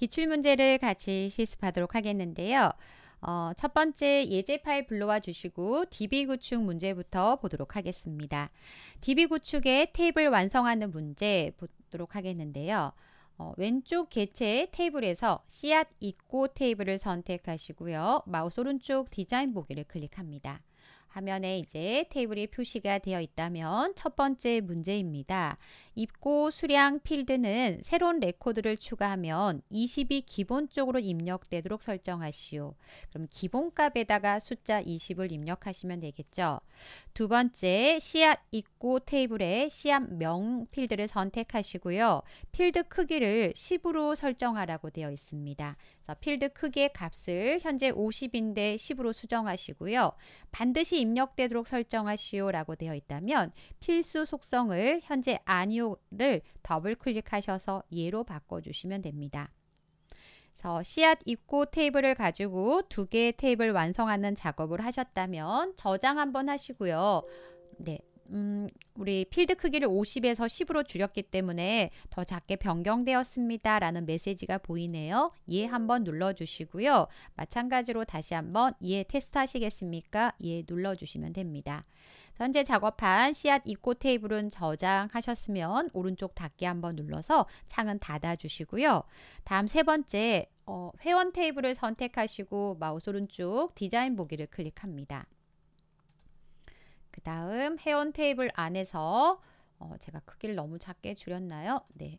기출문제를 같이 실습하도록 하겠는데요. 어, 첫 번째 예제 파일 불러와 주시고 DB 구축 문제부터 보도록 하겠습니다. DB 구축의 테이블 완성하는 문제 보도록 하겠는데요. 어, 왼쪽 개체 테이블에서 씨앗 입고 테이블을 선택하시고요. 마우스 오른쪽 디자인 보기를 클릭합니다. 화면에 이제 테이블이 표시가 되어 있다면 첫 번째 문제입니다. 입고 수량 필드는 새로운 레코드를 추가하면 20이 기본적으로 입력되도록 설정하시오. 그럼 기본값에다가 숫자 20을 입력하시면 되겠죠. 두 번째, 씨앗 입고 테이블에 씨앗 명 필드를 선택하시고요. 필드 크기를 10으로 설정하라고 되어 있습니다. 그래서 필드 크기의 값을 현재 50인데 10으로 수정하시고요. 반드시 입력되도록 설정하시오라고 되어 있다면 필수 속성을 현재 아니오를 더블 클릭하셔서 예로 바꿔주시면 됩니다. 그래서 씨앗 입고 테이블을 가지고 두 개의 테이블 완성하는 작업을 하셨다면 저장 한번 하시고요. 네, 음, 우리 필드 크기를 50에서 10으로 줄였기 때문에 더 작게 변경되었습니다. 라는 메시지가 보이네요. 이해 예 한번 눌러주시고요. 마찬가지로 다시 한번 이해 예 테스트 하시겠습니까? 이해 예 눌러주시면 됩니다. 현재 작업한 씨앗 입고 테이블은 저장하셨으면 오른쪽 닫기 한번 눌러서 창은 닫아주시고요. 다음 세 번째 어, 회원 테이블을 선택하시고 마우스 오른쪽 디자인 보기를 클릭합니다. 그 다음 회원 테이블 안에서 어, 제가 크기를 너무 작게 줄였나요? 네.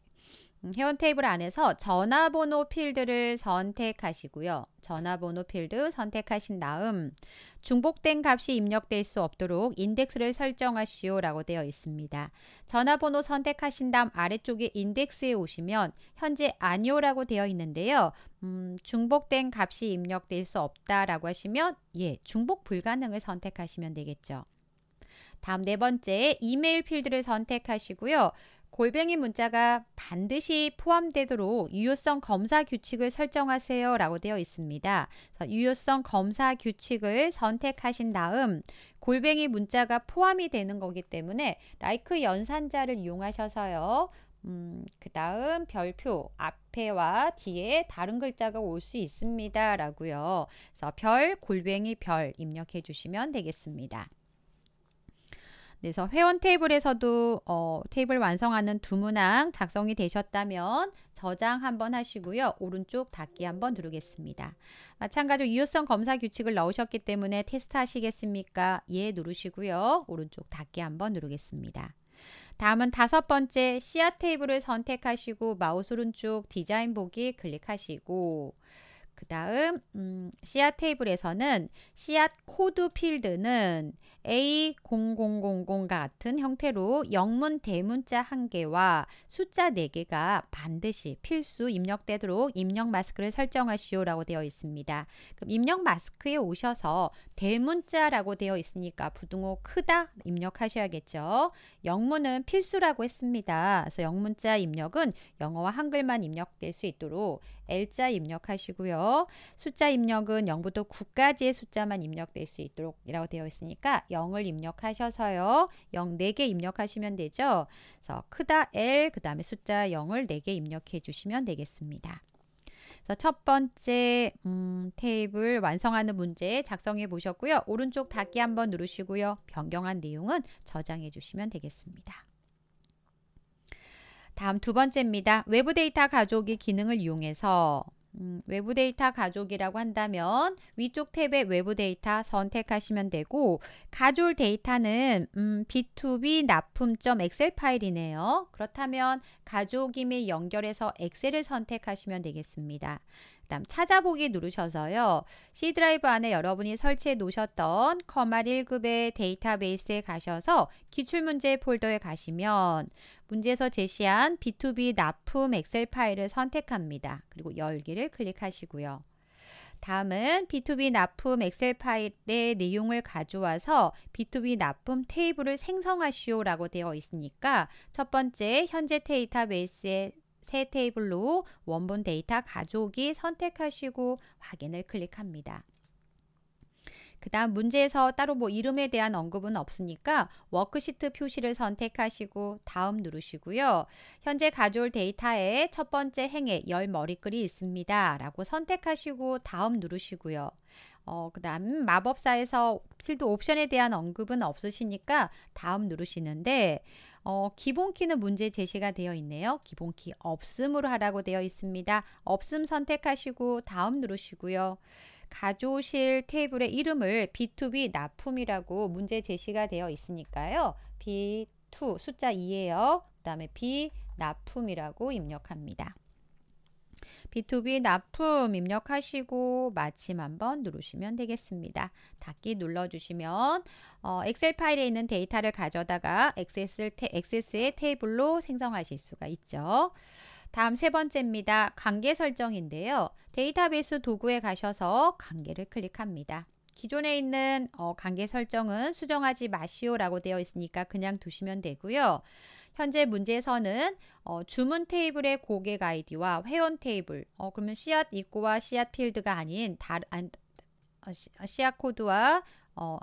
회원 음, 테이블 안에서 전화번호 필드를 선택하시고요. 전화번호 필드 선택하신 다음 중복된 값이 입력될 수 없도록 인덱스를 설정하시오 라고 되어 있습니다. 전화번호 선택하신 다음 아래쪽에 인덱스에 오시면 현재 아니오 라고 되어 있는데요. 음, 중복된 값이 입력될 수 없다 라고 하시면 예, 중복 불가능을 선택하시면 되겠죠. 다음 네 번째 이메일 필드를 선택하시고요. 골뱅이 문자가 반드시 포함되도록 유효성 검사 규칙을 설정하세요 라고 되어 있습니다. 유효성 검사 규칙을 선택하신 다음 골뱅이 문자가 포함이 되는 거기 때문에 라이크 연산자를 이용하셔서요. 음, 그 다음 별표 앞에와 뒤에 다른 글자가 올 수 있습니다 라고요. 그래서 별 골뱅이 별 입력해 주시면 되겠습니다. 그래서 회원 테이블에서도 어, 테이블 완성하는 두 문항 작성이 되셨다면 저장 한번 하시고요. 오른쪽 닫기 한번 누르겠습니다. 마찬가지로 유효성 검사 규칙을 넣으셨기 때문에 테스트 하시겠습니까? 예 누르시고요. 오른쪽 닫기 한번 누르겠습니다. 다음은 다섯 번째 씨앗 테이블을 선택하시고 마우스 오른쪽 디자인 보기 클릭하시고 그 다음 음, 씨앗 테이블에서는 씨앗 코드 필드는 a 0 0 0 0 같은 형태로 영문 대문자 1개와 숫자 4개가 반드시 필수 입력되도록 입력 마스크를 설정하시오 라고 되어 있습니다. 그럼 입력 마스크에 오셔서 대문자라고 되어 있으니까 부등호 크다 입력하셔야겠죠. 영문은 필수라고 했습니다. 그래서 영문자 입력은 영어와 한글만 입력될 수 있도록 L자 입력하시고요. 숫자 입력은 0부터 9까지의 숫자만 입력될 수 있도록 이라고 되어 있으니까 0을 입력하셔서요. 0 4개 입력하시면 되죠. 그래서 크다 L 그 다음에 숫자 0을 4개 입력해 주시면 되겠습니다. 그래서 첫 번째 음, 테이블 완성하는 문제 작성해 보셨고요. 오른쪽 닫기 한번 누르시고요. 변경한 내용은 저장해 주시면 되겠습니다. 다음 두 번째입니다. 외부 데이터 가져오기 기능을 이용해서 음, 외부 데이터 가족이라고 한다면 위쪽 탭에 외부 데이터 선택하시면 되고 가족 데이터는 음, B2B 납품점 엑셀 파일이네요. 그렇다면 가족임에 연결해서 엑셀을 선택하시면 되겠습니다. 잡담 찾아보기 누르셔서요. C 드라이브 안에 여러분이 설치해 놓으셨던 커말 1급의 데이터베이스에 가셔서 기출문제 폴더에 가시면 문제에서 제시한 B2B 납품 엑셀 파일을 선택합니다. 그리고 열기를 클릭하시고요. 다음은 B2B 납품 엑셀 파일의 내용을 가져와서 B2B 납품 테이블을 생성하시오라고 되어 있으니까 첫 번째 현재 데이터베이스에 새 테이블로 원본 데이터 가족이 선택하시고 확인을 클릭합니다. 그 다음 문제에서 따로 뭐 이름에 대한 언급은 없으니까 워크시트 표시를 선택하시고 다음 누르시고요. 현재 가져올 데이터에 첫 번째 행에 열 머리글이 있습니다. 라고 선택하시고 다음 누르시고요. 어, 그 다음 마법사에서 필드 옵션에 대한 언급은 없으시니까 다음 누르시는데 어, 기본키는 문제 제시가 되어 있네요. 기본키 없음으로 하라고 되어 있습니다. 없음 선택하시고 다음 누르시고요. 가조실 테이블의 이름을 B2B 납품이라고 문제 제시가 되어 있으니까요. B2 숫자 2예요. 그 다음에 B 납품이라고 입력합니다. B2B 납품 입력하시고 마침 한번 누르시면 되겠습니다. 닫기 눌러주시면 어, 엑셀 파일에 있는 데이터를 가져다가 엑셀 엑세스의 테이블로 생성하실 수가 있죠. 다음 세 번째입니다. 관계 설정인데요. 데이터베이스 도구에 가셔서 관계를 클릭합니다. 기존에 있는 어, 관계 설정은 수정하지 마시오라고 되어 있으니까 그냥 두시면 되고요. 현재 문제에서는 어, 주문 테이블의 고객 아이디와 회원 테이블, 어, 그러면 씨앗 입구와 씨앗 필드가 아닌 다른 어, 어, 씨앗 코드와 어,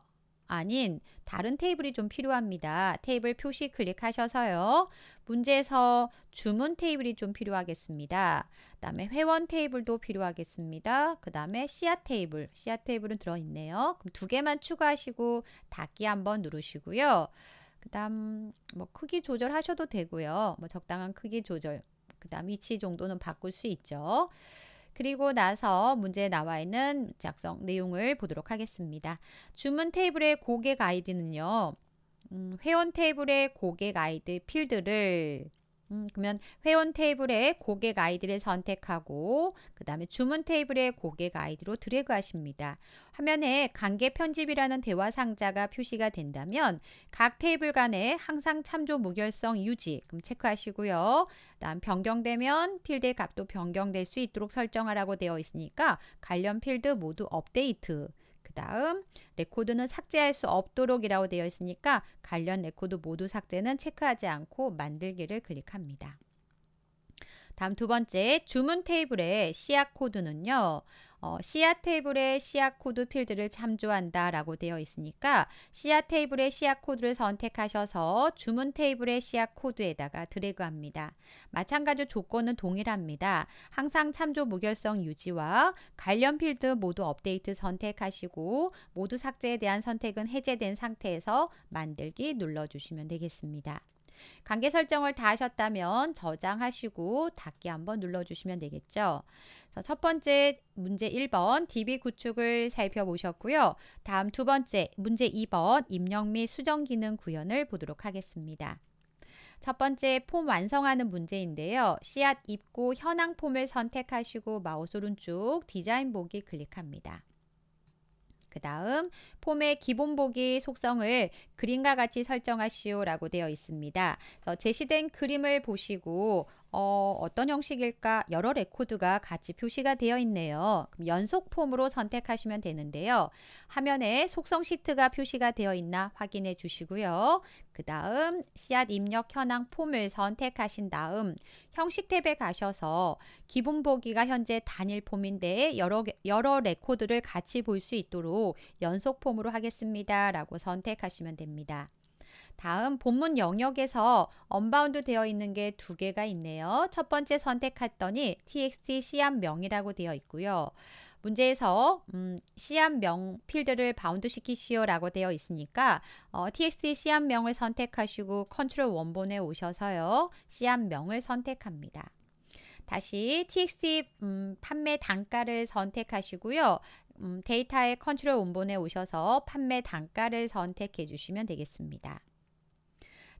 아닌 다른 테이블이 좀 필요합니다. 테이블 표시 클릭하셔서요. 문제에서 주문 테이블이 좀 필요하겠습니다. 그 다음에 회원 테이블도 필요하겠습니다. 그 다음에 씨앗 테이블, 씨앗 테이블은 들어있네요. 그럼 두 개만 추가하시고 닫기 한번 누르시고요. 그 다음 뭐 크기 조절하셔도 되고요. 뭐 적당한 크기 조절 그 다음 위치 정도는 바꿀 수 있죠. 그리고 나서 문제에 나와 있는 작성 내용을 보도록 하겠습니다. 주문 테이블의 고객 아이디는요. 음, 회원 테이블의 고객 아이디 필드를 음, 그러면 회원 테이블에 고객 아이디를 선택하고 그 다음에 주문 테이블에 고객 아이디로 드래그 하십니다. 화면에 관계 편집이라는 대화 상자가 표시가 된다면 각 테이블 간에 항상 참조 무결성 유지 그럼 체크하시고요. 다음 변경되면 필드의 값도 변경될 수 있도록 설정하라고 되어 있으니까 관련 필드 모두 업데이트 다음 레코드는 삭제할 수 없도록 이라고 되어 있으니까 관련 레코드 모두 삭제는 체크하지 않고 만들기를 클릭합니다. 다음 두 번째 주문 테이블의 시약 코드는요. 어, 씨앗 테이블의 씨앗 코드 필드를 참조한다 라고 되어 있으니까 씨앗 테이블의 씨앗 코드를 선택하셔서 주문 테이블의 씨앗 코드에다가 드래그합니다. 마찬가지 조건은 동일합니다. 항상 참조 무결성 유지와 관련 필드 모두 업데이트 선택하시고 모두 삭제에 대한 선택은 해제된 상태에서 만들기 눌러주시면 되겠습니다. 관계 설정을 다 하셨다면 저장하시고 닫기 한번 눌러주시면 되겠죠. 첫 번째 문제 1번 DB 구축을 살펴보셨고요. 다음 두 번째 문제 2번 입력 및 수정 기능 구현을 보도록 하겠습니다. 첫 번째 폼 완성하는 문제인데요. 씨앗 입고 현황 폼을 선택하시고 마우스 오른쪽 디자인 보기 클릭합니다. 그 다음 폼의 기본 보기 속성을 그림과 같이 설정하시오 라고 되어 있습니다. 제시된 그림을 보시고 어, 어떤 형식일까? 여러 레코드가 같이 표시가 되어 있네요. 그럼 연속 폼으로 선택하시면 되는데요. 화면에 속성 시트가 표시가 되어 있나 확인해 주시고요. 그 다음 씨앗 입력 현황 폼을 선택하신 다음 형식 탭에 가셔서 기본 보기가 현재 단일 폼인데 여러, 여러 레코드를 같이 볼 수 있도록 연속 폼으로 하겠습니다. 라고 선택하시면 됩니다. 다음 본문 영역에서 언바운드 되어 있는 게 두 개가 있네요. 첫 번째 선택했더니 txt 씨앗명이라고 되어 있고요. 문제에서 음, 씨앗명 필드를 바운드 시키시오 라고 되어 있으니까 어, txt 씨앗명을 선택하시고 컨트롤 원본에 오셔서요. 씨앗명을 선택합니다. 다시 txt 음, 판매 단가를 선택하시고요. 음, 데이터의 컨트롤 원본에 오셔서 판매 단가를 선택해 주시면 되겠습니다.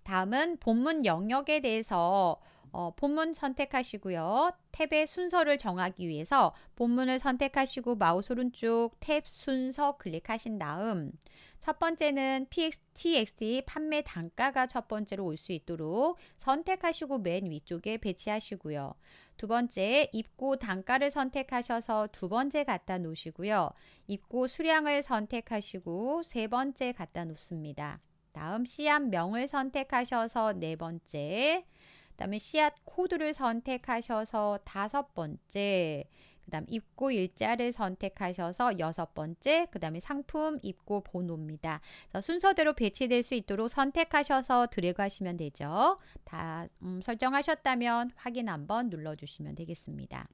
다음은 본문 영역에 대해서 어, 본문 선택하시고요. 탭의 순서를 정하기 위해서 본문을 선택하시고 마우스 오른쪽 탭 순서 클릭하신 다음 첫 번째는 t x t 판매 단가가 첫 번째로 올 수 있도록 선택하시고 맨 위쪽에 배치하시고요. 두 번째 입고 단가를 선택하셔서 두 번째 갖다 놓으시고요. 입고 수량을 선택하시고 세 번째 갖다 놓습니다. 다음 씨앗 명을 선택하셔서 네 번째 그 다음에 씨앗 코드를 선택하셔서 다섯 번째 그 다음 입고 일자를 선택하셔서 여섯 번째 그 다음에 상품 입고 번호입니다. 순서대로 배치될 수 있도록 선택하셔서 드래그 하시면 되죠. 다 음, 설정하셨다면 확인 한번 눌러주시면 되겠습니다.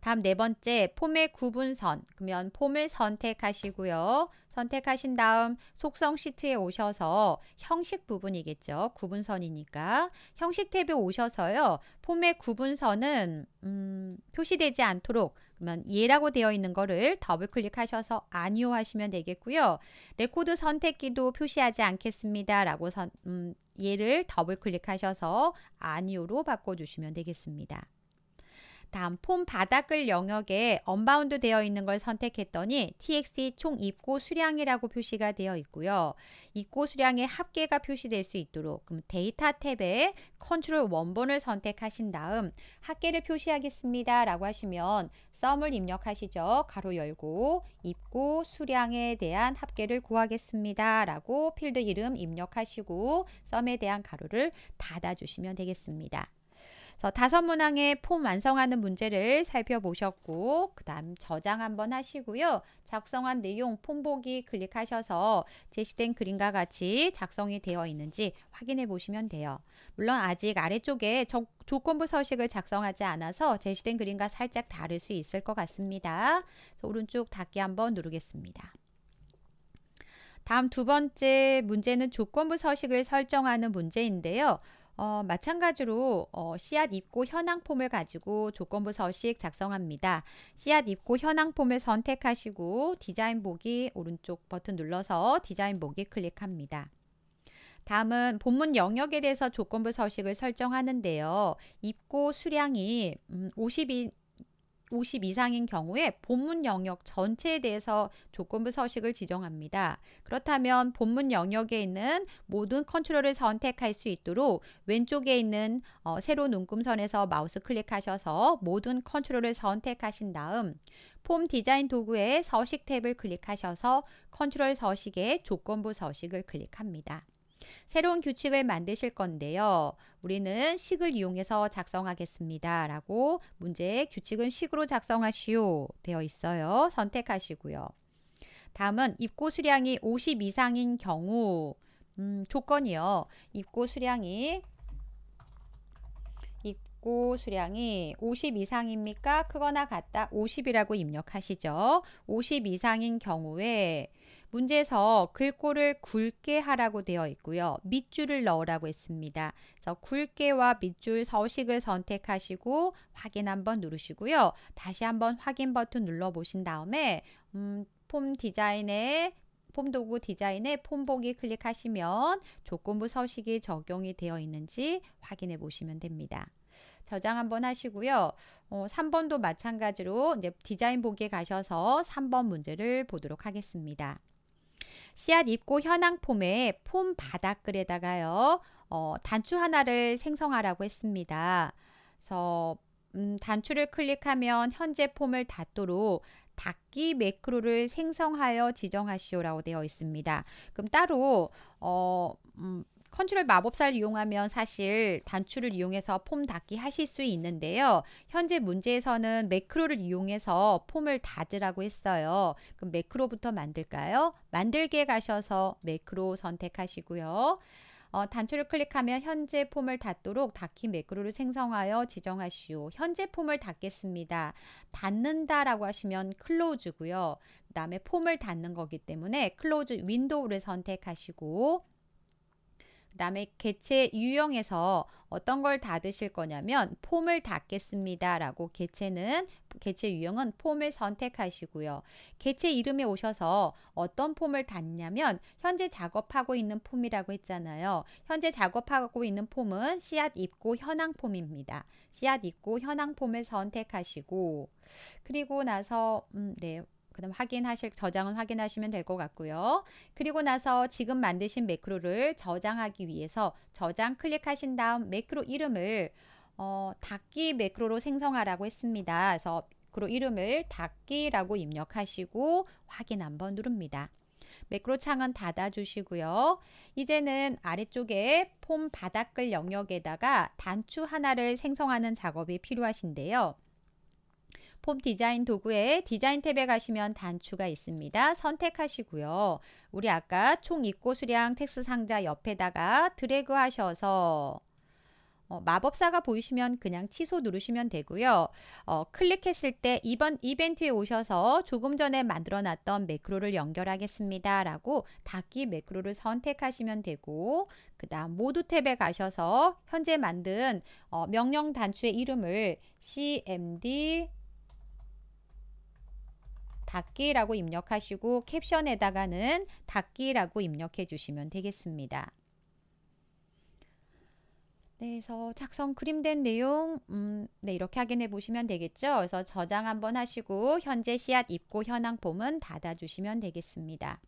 다음 네 번째 폼의 구분선 그러면 폼을 선택하시고요. 선택하신 다음 속성 시트에 오셔서 형식 부분이겠죠. 구분선이니까 형식 탭에 오셔서요. 폼의 구분선은 음, 표시되지 않도록 그러면 예라고 되어 있는 거를 더블 클릭하셔서 아니요 하시면 되겠고요. 레코드 선택기도 표시하지 않겠습니다. 라고 선, 음, 예를 더블 클릭하셔서 아니요로 바꿔주시면 되겠습니다. 다음 폼 바닥을 영역에 언바운드 되어 있는 걸 선택했더니 TXT 총 입고 수량이라고 표시가 되어 있고요. 입고 수량의 합계가 표시될 수 있도록 그럼 데이터 탭에 컨트롤 원본을 선택하신 다음 합계를 표시하겠습니다. 라고 하시면 썸을 입력하시죠. 가로 열고 입고 수량에 대한 합계를 구하겠습니다. 라고 필드 이름 입력하시고 썸에 대한 가로를 닫아주시면 되겠습니다. 그래서 다섯 문항의 폼 완성하는 문제를 살펴보셨고 그 다음 저장 한번 하시고요. 작성한 내용 폼 보기 클릭하셔서 제시된 그림과 같이 작성이 되어 있는지 확인해 보시면 돼요. 물론 아직 아래쪽에 조, 조건부 서식을 작성하지 않아서 제시된 그림과 살짝 다를 수 있을 것 같습니다. 오른쪽 닫기 한번 누르겠습니다. 다음 두 번째 문제는 조건부 서식을 설정하는 문제인데요. 어, 마찬가지로 어, 씨앗 입고 현황 폼을 가지고 조건부 서식 작성합니다. 씨앗 입고 현황 폼을 선택하시고 디자인 보기 오른쪽 버튼 눌러서 디자인 보기 클릭합니다. 다음은 본문 영역에 대해서 조건부 서식을 설정하는데요. 입고 수량이 50인 음, 50 이상인 경우에 본문 영역 전체에 대해서 조건부 서식을 지정합니다. 그렇다면 본문 영역에 있는 모든 컨트롤을 선택할 수 있도록 왼쪽에 있는 어, 세로 눈금선에서 마우스 클릭하셔서 모든 컨트롤을 선택하신 다음 폼 디자인 도구의 서식 탭을 클릭하셔서 컨트롤 서식의 조건부 서식을 클릭합니다. 새로운 규칙을 만드실 건데요. 우리는 식을 이용해서 작성하겠습니다. 라고 문제의 규칙은 식으로 작성하시오 되어 있어요. 선택하시고요. 다음은 입고 수량이 50 이상인 경우 음, 조건이요. 입고 수량이 입고 수량이 50 이상입니까? 크거나 같다 50이라고 입력하시죠. 50 이상인 경우에 문제에서 글꼴을 굵게 하라고 되어 있고요. 밑줄을 넣으라고 했습니다. 그래서 굵게와 밑줄 서식을 선택하시고 확인 한번 누르시고요. 다시 한번 확인 버튼 눌러 보신 다음에 음, 폼 디자인에 폼 도구 디자인에폼 보기 클릭하시면 조건부 서식이 적용이 되어 있는지 확인해 보시면 됩니다. 저장 한번 하시고요. 어, 3번도 마찬가지로 이제 디자인 보기에 가셔서 3번 문제를 보도록 하겠습니다. 씨앗 입고 현황 폼에 폼 바닥글에다가요. 어, 단추 하나를 생성하라고 했습니다. 그래서 음, 단추를 클릭하면 현재 폼을 닫도록 닫기 매크로를 생성하여 지정하시오라고 되어 있습니다. 그럼 따로 어, 음, 컨트롤 마법사를 이용하면 사실 단추를 이용해서 폼 닫기 하실 수 있는데요. 현재 문제에서는 매크로를 이용해서 폼을 닫으라고 했어요. 그럼 매크로부터 만들까요? 만들기에 가셔서 매크로 선택하시고요. 어, 단추를 클릭하면 현재 폼을 닫도록 닫기 매크로를 생성하여 지정하시오. 현재 폼을 닫겠습니다. 닫는다 라고 하시면 클로즈고요. 그 다음에 폼을 닫는 거기 때문에 클로즈 윈도우를 선택하시고 그 다음에 개체 유형에서 어떤 걸 닫으실 거냐면 폼을 닫겠습니다 라고 개체는 개체 유형은 폼을 선택하시고요. 개체 이름에 오셔서 어떤 폼을 닫냐면 현재 작업하고 있는 폼이라고 했잖아요. 현재 작업하고 있는 폼은 씨앗 입고 현황 폼입니다. 씨앗 입고 현황 폼을 선택하시고 그리고 나서 음, 네 그다음 확인하실 저장은 확인하시면 될 것 같고요. 그리고 나서 지금 만드신 매크로를 저장하기 위해서 저장 클릭하신 다음 매크로 이름을 어, 닫기 매크로로 생성하라고 했습니다. 그래서 매크로 이름을 닫기라고 입력하시고 확인 한번 누릅니다. 매크로 창은 닫아주시고요. 이제는 아래쪽에 폼 바닥글 영역에다가 단추 하나를 생성하는 작업이 필요하신데요. 폼 디자인 도구에 디자인 탭에 가시면 단추가 있습니다. 선택하시고요. 우리 아까 총 입고 수량 텍스 상자 옆에다가 드래그 하셔서 어, 마법사가 보이시면 그냥 취소 누르시면 되고요. 어, 클릭했을 때 이번 이벤트에 오셔서 조금 전에 만들어 놨던 매크로를 연결하겠습니다. 라고 닫기 매크로를 선택하시면 되고 그 다음 모두 탭에 가셔서 현재 만든 어, 명령 단추의 이름을 cmd 닫기라고 입력하시고 캡션에다가는 닫기라고 입력해 주시면 되겠습니다. 네, 그래서 작성 그림된 내용 음, 네 이렇게 확인해 보시면 되겠죠. 그래서 저장 한번 하시고 현재 씨앗 입고 현황 폼은 닫아 주시면 되겠습니다.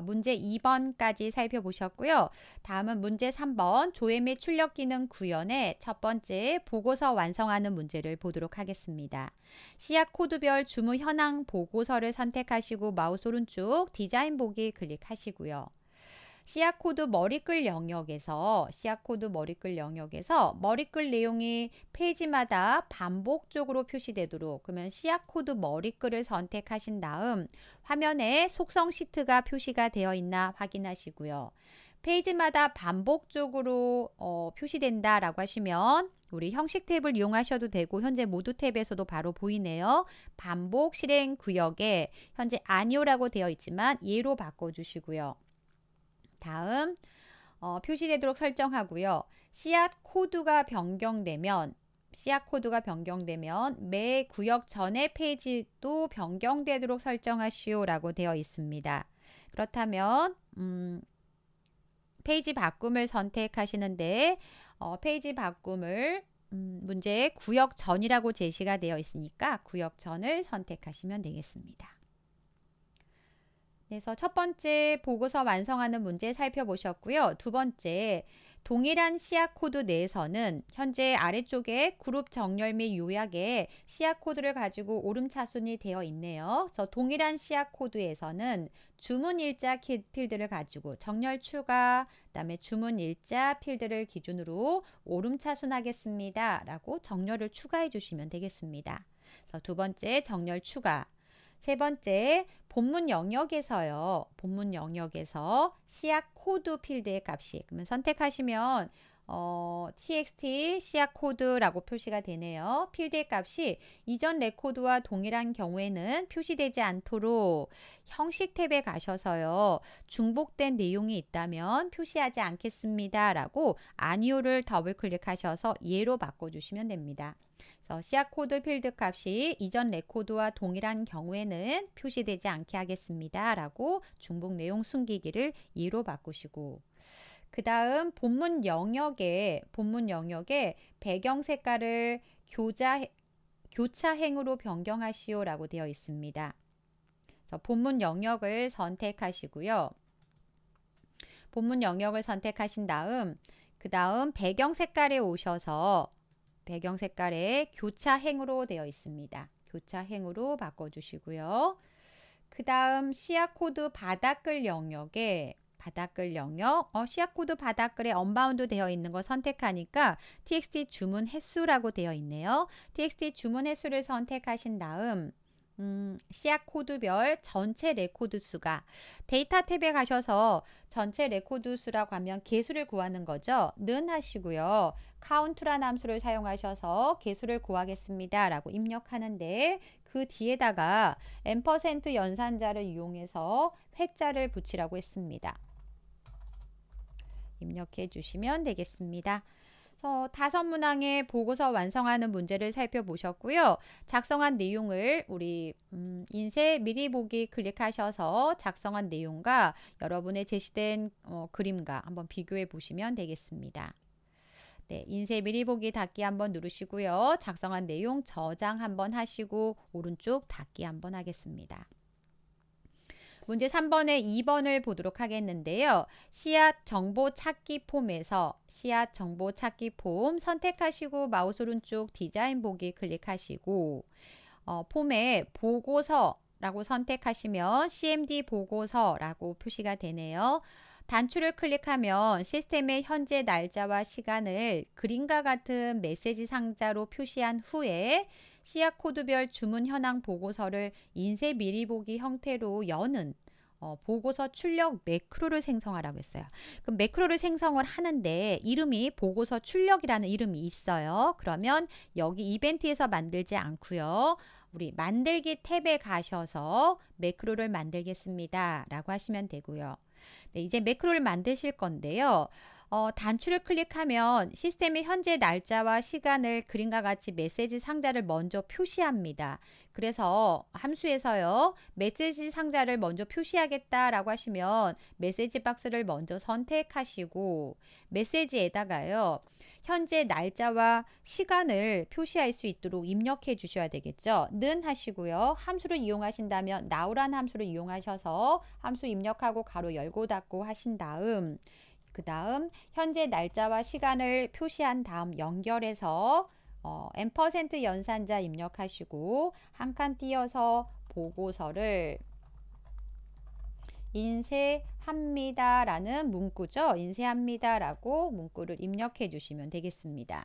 문제 2번까지 살펴보셨고요. 다음은 문제 3번 조회 및 출력 기능 구현의 첫 번째 보고서 완성하는 문제를 보도록 하겠습니다. 시약 코드별 주무 현황 보고서를 선택하시고 마우스 오른쪽 디자인 보기 클릭하시고요. 씨앗코드 머리글 영역에서 씨앗코드 머리글 영역에서 머리글 내용이 페이지마다 반복적으로 표시되도록 그러면 씨앗코드 머리글을 선택하신 다음 화면에 속성 시트가 표시가 되어 있나 확인하시고요. 페이지마다 반복적으로 어, 표시된다 라고 하시면 우리 형식 탭을 이용하셔도 되고 현재 모두 탭에서도 바로 보이네요. 반복 실행 구역에 현재 아니오라고 되어 있지만 예로 바꿔주시고요. 다음 어, 표시되도록 설정하고요. 씨앗 코드가 변경되면 씨앗 코드가 변경되면 매 구역 전의 페이지도 변경되도록 설정하시오라고 되어 있습니다. 그렇다면 음, 페이지 바꿈을 선택하시는데 어, 페이지 바꿈을 음, 문제의 구역 전이라고 제시가 되어 있으니까 구역 전을 선택하시면 되겠습니다. 그래서 첫 번째 보고서 완성하는 문제 살펴보셨고요. 두 번째 동일한 시약 코드 내에서는 현재 아래쪽에 그룹 정렬 및 요약에 시약 코드를 가지고 오름차순이 되어 있네요. 그래서 동일한 시약 코드에서는 주문 일자 필드를 가지고 정렬 추가, 그다음에 주문 일자 필드를 기준으로 오름차순 하겠습니다라고 정렬을 추가해 주시면 되겠습니다. 두 번째 정렬 추가. 세 번째, 본문 영역에서요. 본문 영역에서 시약 코드 필드의 값이 그러면 선택하시면 어, txt 시약 코드라고 표시가 되네요. 필드의 값이 이전 레코드와 동일한 경우에는 표시되지 않도록 형식 탭에 가셔서요. 중복된 내용이 있다면 표시하지 않겠습니다. 라고 아니오를 더블 클릭하셔서 예로 바꿔주시면 됩니다. 시약 어, 코드 필드 값이 이전 레코드와 동일한 경우에는 표시되지 않게 하겠습니다. 라고 중복 내용 숨기기를 2로 바꾸시고 그 다음 본문 영역에 본문 영역에 배경 색깔을 교자 교차행으로 변경하시오 라고 되어 있습니다. 본문 영역을 선택하시고요. 본문 영역을 선택하신 다음 그 다음 배경 색깔에 오셔서 배경 색깔에 교차행으로 되어 있습니다. 교차행으로 바꿔주시고요. 그 다음 시야코드 바닥글 영역에 바닥글 영역, 어, 시야코드 바닥글에 언바운드 되어 있는 걸 선택하니까 txt 주문 횟수라고 되어 있네요. txt 주문 횟수를 선택하신 다음 음, 시약 코드별 전체 레코드 수가 데이터 탭에 가셔서 전체 레코드 수라고 하면 개수를 구하는 거죠. 는 하시고요. 카운트란 함수를 사용하셔서 개수를 구하겠습니다. 라고 입력하는데 그 뒤에다가 n% 연산자를 이용해서 회자를 붙이라고 했습니다. 입력해 주시면 되겠습니다. 다섯 문항의 보고서 완성하는 문제를 살펴보셨고요. 작성한 내용을 우리 음, 인쇄 미리 보기 클릭하셔서 작성한 내용과 여러분의 제시된 어, 그림과 한번 비교해 보시면 되겠습니다. 네, 인쇄 미리 보기 닫기 한번 누르시고요. 작성한 내용 저장 한번 하시고 오른쪽 닫기 한번 하겠습니다. 문제 3번의 2번을 보도록 하겠는데요. 씨앗 정보 찾기 폼에서 씨앗 정보 찾기 폼 선택하시고 마우스 오른쪽 디자인 보기 클릭하시고 어, 폼에 보고서 라고 선택하시면 CMD 보고서라고 표시가 되네요. 단추를 클릭하면 시스템의 현재 날짜와 시간을 그림과 같은 메시지 상자로 표시한 후에 시약 코드별 주문 현황 보고서를 인쇄 미리 보기 형태로 여는 어, 보고서 출력 매크로를 생성하라고 했어요. 그럼 매크로를 생성을 하는데 이름이 보고서 출력이라는 이름이 있어요. 그러면 여기 이벤트에서 만들지 않고요. 우리 만들기 탭에 가셔서 매크로를 만들겠습니다. 라고 하시면 되고요. 네, 이제 매크로를 만드실 건데요. 어, 단추를 클릭하면 시스템의 현재 날짜와 시간을 그림과 같이 메시지 상자를 먼저 표시합니다. 그래서 함수에서요. 메시지 상자를 먼저 표시하겠다라고 하시면 메시지 박스를 먼저 선택하시고 메시지에다가요. 현재 날짜와 시간을 표시할 수 있도록 입력해 주셔야 되겠죠. 는 하시고요. 함수를 이용하신다면 now란 함수를 이용하셔서 함수 입력하고 가로 열고 닫고 하신 다음 그 다음 현재 날짜와 시간을 표시한 다음 연결해서 어, n% 연산자 입력하시고 한 칸 띄어서 보고서를 인쇄합니다 라는 문구죠. 인쇄합니다 라고 문구를 입력해 주시면 되겠습니다.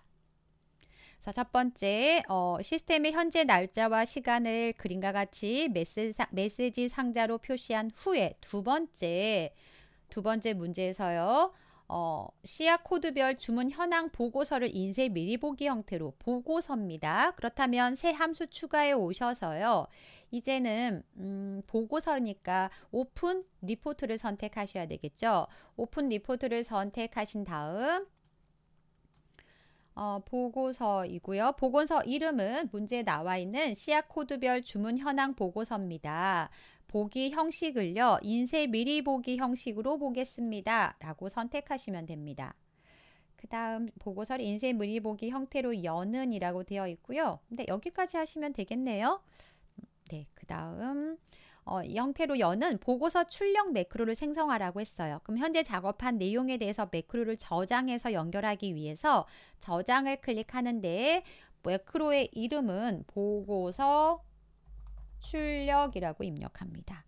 자, 첫 번째, 어, 시스템의 현재 날짜와 시간을 그림과 같이 메시지, 메시지 상자로 표시한 후에 두 번째, 두 번째 문제에서요. 어, 시약 코드별 주문 현황 보고서를 인쇄 미리 보기 형태로 보고서입니다. 그렇다면 새 함수 추가에 오셔서요. 이제는 음, 보고서니까 오픈 리포트를 선택하셔야 되겠죠. 오픈 리포트를 선택하신 다음 어, 보고서이고요. 보고서 이름은 문제에 나와 있는 시약 코드별 주문 현황 보고서입니다. 보기 형식을요. 인쇄 미리 보기 형식으로 보겠습니다. 라고 선택하시면 됩니다. 그 다음 보고서를 인쇄 미리 보기 형태로 여는 이라고 되어 있고요. 근데 여기까지 하시면 되겠네요. 네, 그 다음 어, 이 형태로 여는 보고서 출력 매크로를 생성하라고 했어요. 그럼 현재 작업한 내용에 대해서 매크로를 저장해서 연결하기 위해서 저장을 클릭하는데 매크로의 이름은 보고서 출력이라고 입력합니다.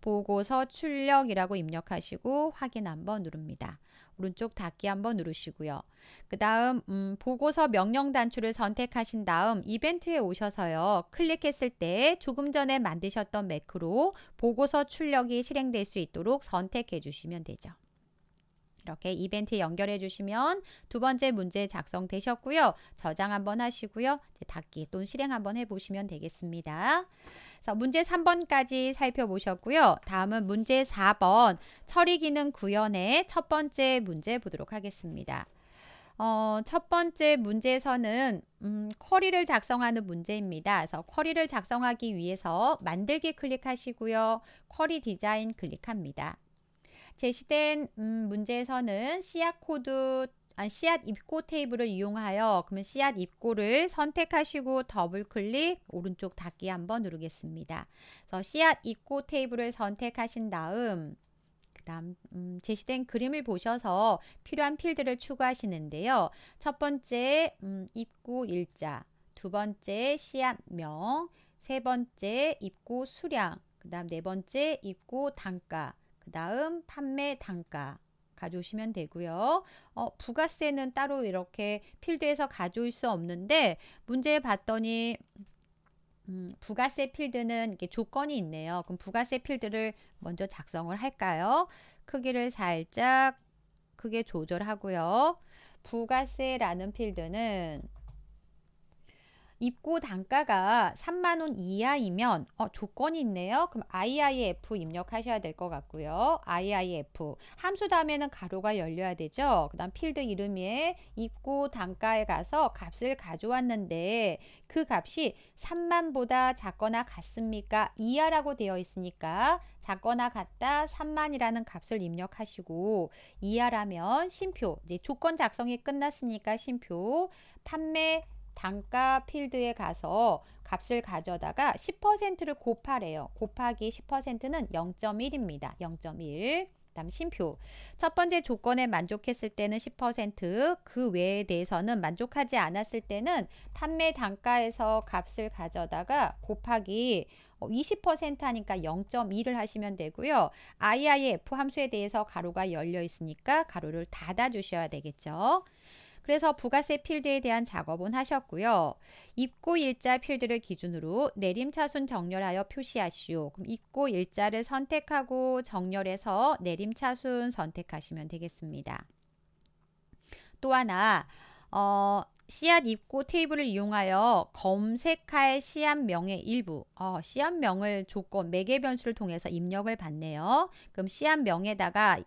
보고서 출력이라고 입력하시고 확인 한번 누릅니다. 오른쪽 닫기 한번 누르시고요. 그 다음 음, 보고서 명령 단추를 선택하신 다음 이벤트에 오셔서요. 클릭했을 때 조금 전에 만드셨던 매크로 보고서 출력이 실행될 수 있도록 선택해 주시면 되죠. 이렇게 이벤트 에 연결해 주시면 두 번째 문제 작성되셨고요. 저장 한번 하시고요. 닫기 또는 실행 한번 해보시면 되겠습니다. 그래서 문제 3번까지 살펴보셨고요. 다음은 문제 4번 처리 기능 구현의 첫 번째 문제 보도록 하겠습니다. 어, 첫 번째 문제에서는 음, 쿼리를 작성하는 문제입니다. 그래서 쿼리를 작성하기 위해서 만들기 클릭하시고요. 쿼리 디자인 클릭합니다. 제시된 음, 문제에서는 씨앗 코드 아니, 씨앗 입고 테이블을 이용하여 그러면 씨앗 입고를 선택하시고 더블 클릭 오른쪽 닫기 한번 누르겠습니다. 그래서 씨앗 입고 테이블을 선택하신 다음 음, 제시된 그림을 보셔서 필요한 필드를 추가하시는데요. 첫 번째 음, 입구 일자, 두 번째 씨앗명, 세 번째 입구 수량, 그 다음 네 번째 입구 단가, 그 다음 판매 단가 가져오시면 되고요. 어, 부가세는 따로 이렇게 필드에서 가져올 수 없는데 문제 봤더니 음, 부가세 필드는 이게 조건이 있네요. 그럼 부가세 필드를 먼저 작성을 할까요? 크기를 살짝 크게 조절하고요. 부가세라는 필드는 입고 단가가 3만원 이하이면 어, 조건이 있네요. 그럼 IIF 입력하셔야 될 것 같고요. IIF 함수 다음에는 가로가 열려야 되죠. 그 다음 필드 이름에 입고 단가에 가서 값을 가져왔는데 그 값이 3만보다 작거나 같습니까? 이하라고 되어 있으니까 작거나 같다 3만이라는 값을 입력하시고 이하라면 심표 이제 조건 작성이 끝났으니까 심표 판매 단가 필드에 가서 값을 가져다가 10%를 곱하래요. 곱하기 10%는 0.1입니다. 0.1. 다음 심표. 첫 번째 조건에 만족했을 때는 10%, 그 외에 대해서는 만족하지 않았을 때는 판매 단가에서 값을 가져다가 곱하기 20% 어, 하니까 0.2를 하시면 되고요. IIF 함수에 대해서 가로가 열려 있으니까 가로를 닫아 주셔야 되겠죠. 그래서 부가세 필드에 대한 작업은 하셨고요. 입고 일자 필드를 기준으로 내림차순 정렬하여 표시하시오. 그럼 입고 일자를 선택하고 정렬해서 내림차순 선택하시면 되겠습니다. 또 하나 어, 씨앗 입고 테이블을 이용하여 검색할 씨앗명의 일부, 어, 씨앗명을 조건, 매개 변수를 통해서 입력을 받네요. 그럼 씨앗명에다가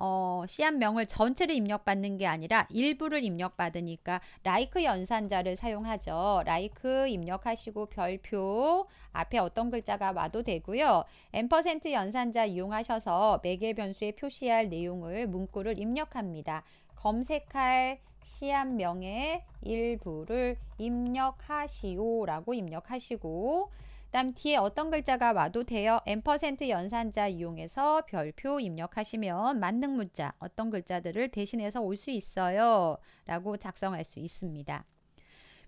어, 시앗명을 전체를 입력받는 게 아니라 일부를 입력받으니까 라이크 연산자를 사용하죠. 라이크 입력하시고 별표 앞에 어떤 글자가 와도 되고요. 앰퍼센트 연산자 이용하셔서 매개 변수에 표시할 내용을 문구를 입력합니다. 검색할 시앗명의 일부를 입력하시오라고 입력하시고 다음 뒤에 어떤 글자가 와도 돼요. n% 연산자 이용해서 별표 입력하시면 만능 문자 어떤 글자들을 대신해서 올 수 있어요. 라고 작성할 수 있습니다.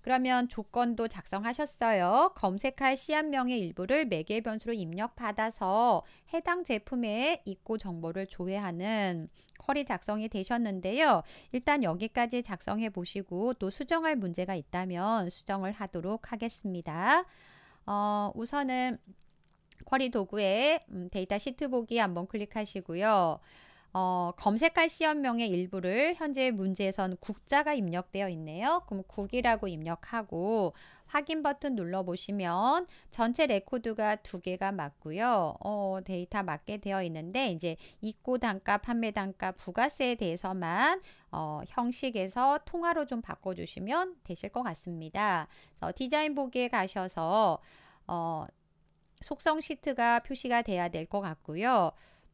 그러면 조건도 작성하셨어요. 검색할 시안명의 일부를 매개 변수로 입력받아서 해당 제품의 입고 정보를 조회하는 쿼리 작성이 되셨는데요. 일단 여기까지 작성해 보시고 또 수정할 문제가 있다면 수정을 하도록 하겠습니다. 어, 우선은 쿼리 도구에 음, 데이터 시트 보기 한번 클릭하시고요. 어, 검색할 시험명의 일부를 현재 문제에선 국자가 입력되어 있네요. 그럼 국이라고 입력하고 확인 버튼 눌러보시면 전체 레코드가 두 개가 맞고요. 어, 데이터 맞게 되어 있는데 이제 입고 단가, 판매 단가, 부가세에 대해서만 어, 형식에서 통화로 좀 바꿔주시면 되실 것 같습니다. 디자인 보기에 가셔서 어, 속성 시트가 표시가 돼야 될 것 같고요.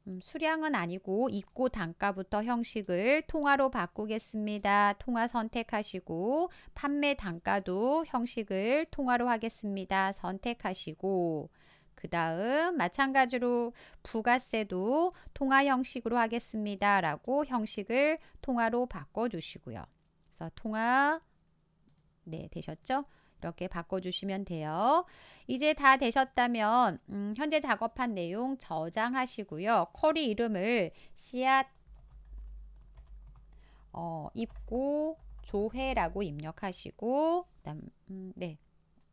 음, 수량은 아니고 입고 단가부터 형식을 통화로 바꾸겠습니다. 통화 선택하시고 판매 단가도 형식을 통화로 하겠습니다. 선택하시고 그 다음 마찬가지로 부가세도 통화 형식으로 하겠습니다. 라고 형식을 통화로 바꿔주시고요. 그래서 통화 네 되셨죠? 이렇게 바꿔주시면 돼요. 이제 다 되셨다면 음, 현재 작업한 내용 저장하시고요. 쿼리 이름을 씨앗 어, 입고 조회라고 입력하시고 그다음 음, 네.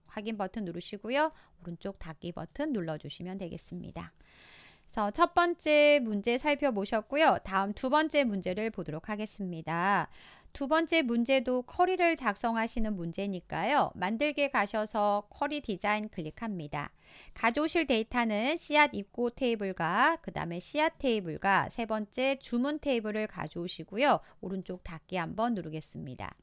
확인 버튼 누르시고요. 오른쪽 닫기 버튼 눌러주시면 되겠습니다. 그래서 첫 번째 문제 살펴보셨고요. 다음 두 번째 문제를 보도록 하겠습니다. 두 번째 문제도 커리를 작성하시는 문제니까요. 만들게 가셔서 커리 디자인 클릭합니다. 가져오실 데이터는 씨앗 입고 테이블과 그 다음에 씨앗 테이블과 세 번째 주문 테이블을 가져오시고요. 오른쪽 닫기 한번 누르겠습니다.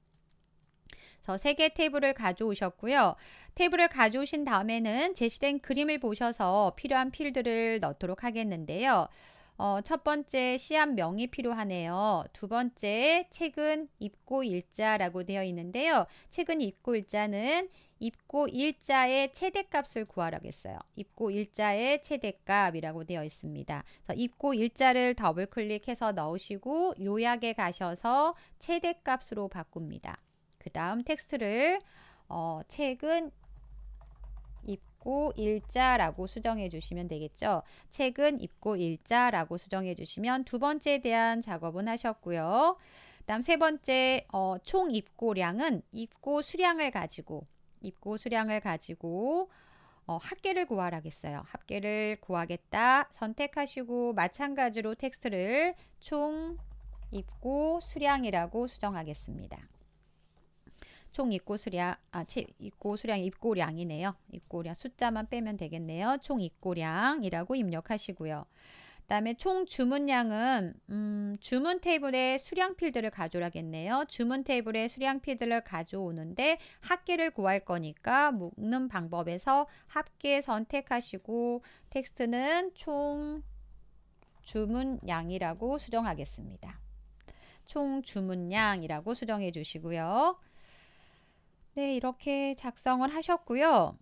그 3개 테이블을 가져오셨고요. 테이블을 가져오신 다음에는 제시된 그림을 보셔서 필요한 필드를 넣도록 하겠는데요. 어, 첫 번째 시합 명이 필요하네요. 두 번째 책은 입고 일자라고 되어 있는데요. 책은 입고 일자는 입고 일자의 최대값을 구하라겠어요. 입고 일자의 최대값이라고 되어 있습니다. 그래서 입고 일자를 더블 클릭해서 넣으시고 요약에 가셔서 최대값으로 바꿉니다. 그 다음 텍스트를 어, 책은 입고 일자라고 수정해 주시면 되겠죠. 책은 읽고 일자라고 수정해 주시면 두 번째에 대한 작업은 하셨고요. 다음 세 번째 어, 총 입고량은 입고 수량을 가지고 입고 수량을 가지고 어, 합계를 구하라겠어요. 합계를 구하겠다 선택하시고 마찬가지로 텍스트를 총 입고 수량이라고 수정하겠습니다. 총 입고 수량 아 입고 수량 입고량이네요. 입고량 숫자만 빼면 되겠네요. 총 입고량이라고 입력하시고요. 그다음에 총 주문량은 음, 주문 테이블에 수량 필드를 가져오라겠네요. 주문 테이블에 수량 필드를 가져오는데 합계를 구할 거니까 묶는 방법에서 합계 선택하시고 텍스트는 총 주문량이라고 수정하겠습니다. 총 주문량이라고 수정해 주시고요. 네, 이렇게 작성을 하셨고요.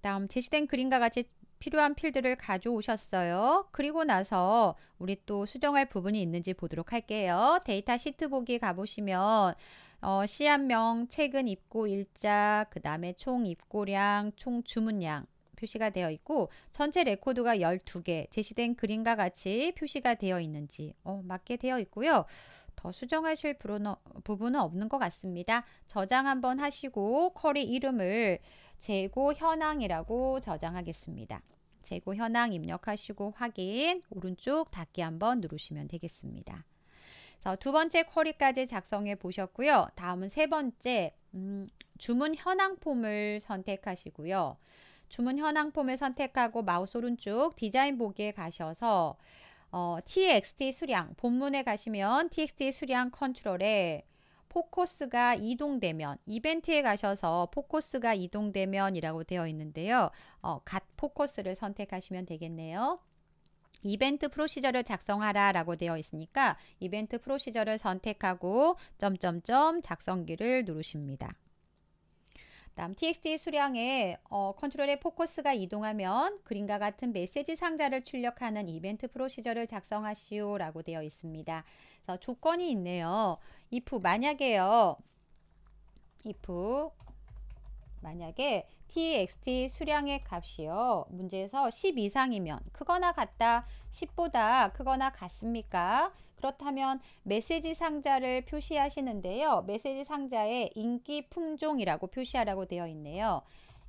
다음 제시된 그림과 같이 필요한 필드를 가져오셨어요. 그리고 나서 우리 또 수정할 부분이 있는지 보도록 할게요. 데이터 시트 보기 가보시면 어, 시한명, 최근 입고 일자, 그 다음에 총 입고량, 총 주문량 표시가 되어 있고 전체 레코드가 12개 제시된 그림과 같이 표시가 되어 있는지 어, 맞게 되어 있고요. 더 수정하실 부분은 없는 것 같습니다. 저장 한번 하시고 쿼리 이름을 재고 현황이라고 저장하겠습니다. 재고 현황 입력하시고 확인 오른쪽 닫기 한번 누르시면 되겠습니다. 두 번째 쿼리까지 작성해 보셨고요. 다음은 세 번째 음, 주문 현황 폼을 선택하시고요. 주문 현황 폼을 선택하고 마우스 오른쪽 디자인 보기에 가셔서 어, txt 수량 본문에 가시면 txt 수량 컨트롤에 포커스가 이동되면 이벤트에 가셔서 포커스가 이동되면 이라고 되어 있는데요. 어, 갓 포커스를 선택하시면 되겠네요. 이벤트 프로시저를 작성하라 라고 되어 있으니까 이벤트 프로시저를 선택하고 점점점 작성기를 누르십니다. 다음 txt 수량에 어, 컨트롤의 포커스가 이동하면 그림과 같은 메시지 상자를 출력하는 이벤트 프로시저를 작성하시오 라고 되어 있습니다. 그래서 조건이 있네요. if 만약에요. if 만약에 txt 수량의 값이요. 문제에서 10 이상이면 크거나 같다 10보다 크거나 같습니까? 그렇다면 메시지 상자를 표시하시는데요. 메시지 상자에 인기 품종이라고 표시하라고 되어 있네요.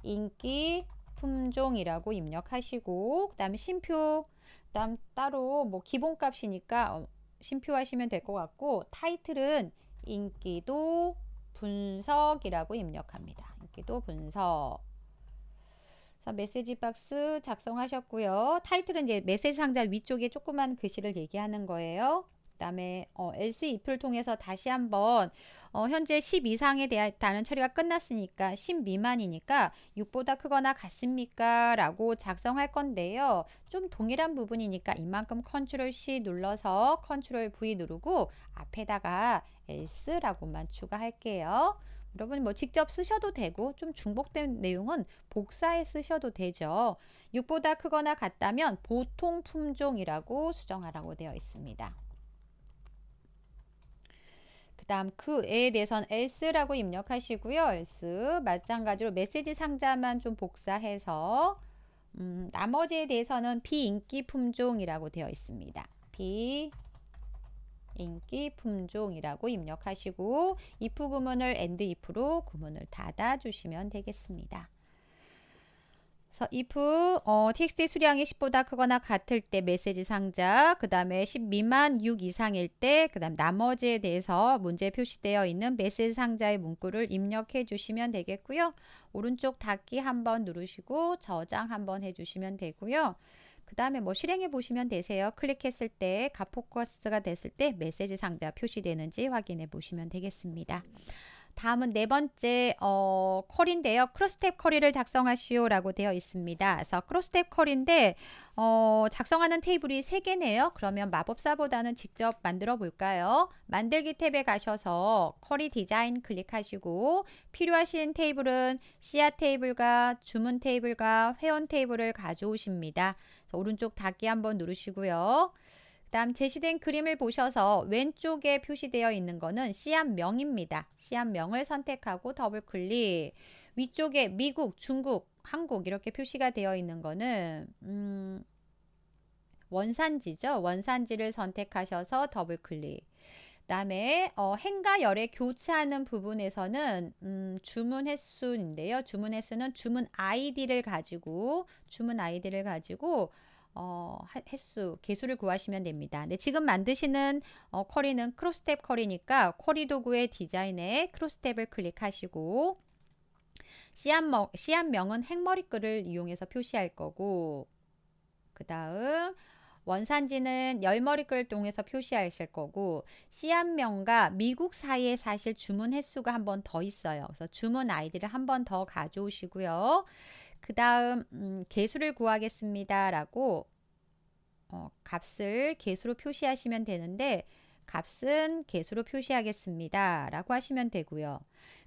인기 품종이라고 입력하시고 그 다음에 심표 그 다음 따로 뭐 기본값이니까 어, 심표하시면 될 것 같고 타이틀은 인기도 분석이라고 입력합니다. 인기도 분석 그래서 메시지 박스 작성하셨고요. 타이틀은 이제 메시지 상자 위쪽에 조그만 글씨를 얘기하는 거예요. 그다음에 어, else i 통해서 다시 한번 어, 현재 10 이상에 대한 단은 처리가 끝났으니까 10 미만이니까 6보다 크거나 같습니까? 라고 작성할 건데요. 좀 동일한 부분이니까 이만큼 컨트롤 C 눌러서 컨트롤 V 누르고 앞에다가 e l s 라고만 추가할게요. 여러분 뭐 직접 쓰셔도 되고 좀 중복된 내용은 복사해 쓰셔도 되죠. 6보다 크거나 같다면 보통 품종이라고 수정하라고 되어 있습니다. 그 다음 그에 대해서는 else라고 입력하시고요. else 마찬가지로 메시지 상자만 좀 복사해서 음, 나머지에 대해서는 비인기 품종이라고 되어 있습니다. 비인기 품종이라고 입력하시고 if 구문을 and if로 구문을 닫아 주시면 되겠습니다. 그래서 if 어, txt 수량이 10보다 크거나 같을 때 메시지 상자, 그 다음에 10 미만 6 이상일 때, 그 다음 나머지에 대해서 문제 표시되어 있는 메시지 상자의 문구를 입력해 주시면 되겠고요. 오른쪽 닫기 한번 누르시고 저장 한번 해주시면 되고요. 그 다음에 뭐 실행해 보시면 되세요. 클릭했을 때 가포커스가 됐을 때 메시지 상자 표시되는지 확인해 보시면 되겠습니다. 다음은 네 번째 어, 커리인데요. 크로스탭 커리를 작성하시오라고 되어 있습니다. 그래서 크로스탭 커리인데 어, 작성하는 테이블이 세개네요 그러면 마법사보다는 직접 만들어 볼까요? 만들기 탭에 가셔서 커리 디자인 클릭하시고 필요하신 테이블은 씨앗 테이블과 주문 테이블과 회원 테이블을 가져오십니다. 오른쪽 닫기 한번 누르시고요. 다음 제시된 그림을 보셔서 왼쪽에 표시되어 있는 것은 시앗명입니다시앗명을 선택하고 더블 클릭. 위쪽에 미국, 중국, 한국 이렇게 표시가 되어 있는 거는 음, 원산지죠. 원산지를 선택하셔서 더블 클릭. 다음에 어, 행과 열의 교차하는 부분에서는 음, 주문 횟수인데요. 주문 횟수는 주문 아이디를 가지고 주문 아이디를 가지고 어, 횟수, 개수를 구하시면 됩니다. 근데 지금 만드시는 어, 커리는 크로스탭 커리니까 커리 도구의 디자인에 크로스탭을 클릭하시고 씨앗명, 씨앗명은 핵머리글을 이용해서 표시할 거고 그 다음 원산지는 열머리글 을 통해서 표시하실 거고 씨앗명과 미국 사이에 사실 주문 횟수가 한 번 더 있어요. 그래서 주문 아이디를 한 번 더 가져오시고요. 그 다음 음, 개수를 구하겠습니다 라고 어, 값을 개수로 표시하시면 되는데 값은 개수로 표시하겠습니다 라고 하시면 되고요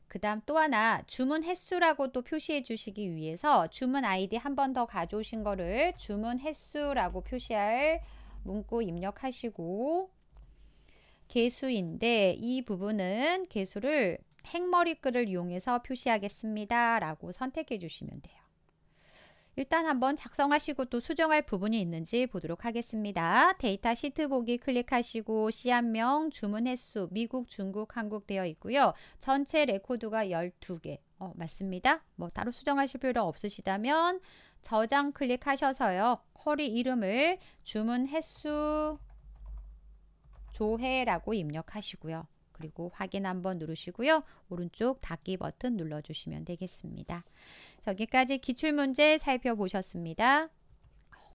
그 다음 또 하나 주문 횟수라고 또 표시해 주시기 위해서 주문 아이디 한 번 더 가져오신 거를 주문 횟수라고 표시할 문구 입력하시고 개수인데 이 부분은 개수를 행머리글을 이용해서 표시하겠습니다 라고 선택해 주시면 돼요 일단 한번 작성하시고 또 수정할 부분이 있는지 보도록 하겠습니다. 데이터 시트 보기 클릭하시고 씨앗명, 주문 횟수, 미국, 중국, 한국 되어 있고요. 전체 레코드가 12개. 어, 맞습니다. 뭐 따로 수정하실 필요 없으시다면 저장 클릭하셔서요. 쿼리 이름을 주문 횟수 조회라고 입력하시고요. 그리고 확인 한번 누르시고요. 오른쪽 닫기 버튼 눌러주시면 되겠습니다. 여기까지 기출문제 살펴보셨습니다.